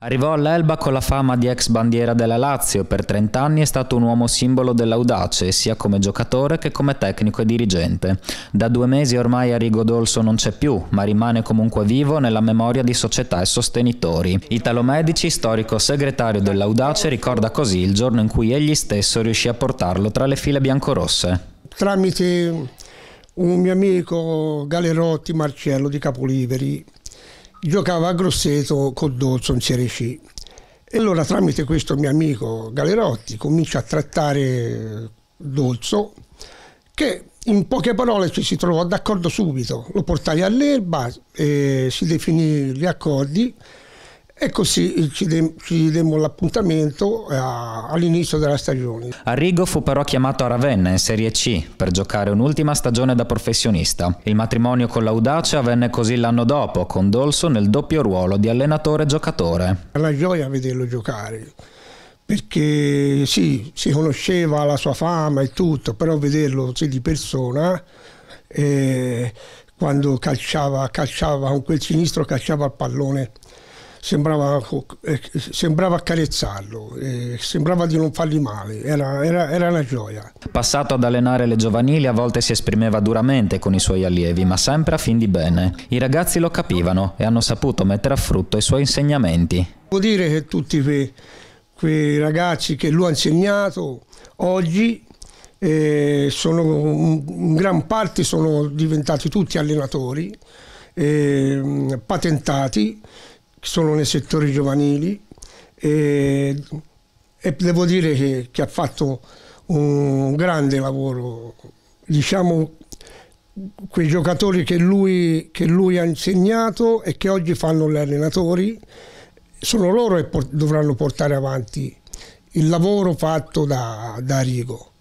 Arrivò all'Elba con la fama di ex bandiera della Lazio e per 30 anni è stato un uomo simbolo dell'audace, sia come giocatore che come tecnico e dirigente. Da due mesi ormai Arrigo Dolso non c'è più, ma rimane comunque vivo nella memoria di società e sostenitori. Italo Medici, storico segretario dell'audace, ricorda così il giorno in cui egli stesso riuscì a portarlo tra le file biancorosse. Tramite un mio amico Galerotti Marcello di Capoliveri, giocava a Grosseto con Dozzo in Serie C. E allora tramite questo mio amico Galerotti comincia a trattare Dozzo che in poche parole ci cioè, si trovò d'accordo subito, lo portai all'erba, e si definì gli accordi e così ci, demmo l'appuntamento eh, all'inizio della stagione. Arrigo fu però chiamato a Ravenna in Serie C per giocare un'ultima stagione da professionista. Il matrimonio con l'Audace avvenne così l'anno dopo, con Dolso nel doppio ruolo di allenatore-giocatore. Era una gioia vederlo giocare, perché sì, si conosceva la sua fama e tutto, però vederlo sì, di persona... Eh, quando calciava, calciava con quel sinistro, calciava il pallone sembrava, eh, sembrava accarezzarlo, eh, sembrava di non fargli male, era, era, era, una gioia. Passato ad allenare le giovanili, a volte si esprimeva duramente con i suoi allievi, ma sempre a fin di bene. I ragazzi lo capivano e hanno saputo mettere a frutto i suoi insegnamenti. Devo dire che tutti quei, quei ragazzi che lui ha insegnato oggi eh, sono, in gran parte sono diventati tutti allenatori, eh, patentati sono nei settori giovanili e, e devo dire che, che, ha fatto un grande lavoro, diciamo quei giocatori che lui, che lui ha insegnato e che oggi fanno gli allenatori, sono loro che por dovranno portare avanti il lavoro fatto da, da Rigo.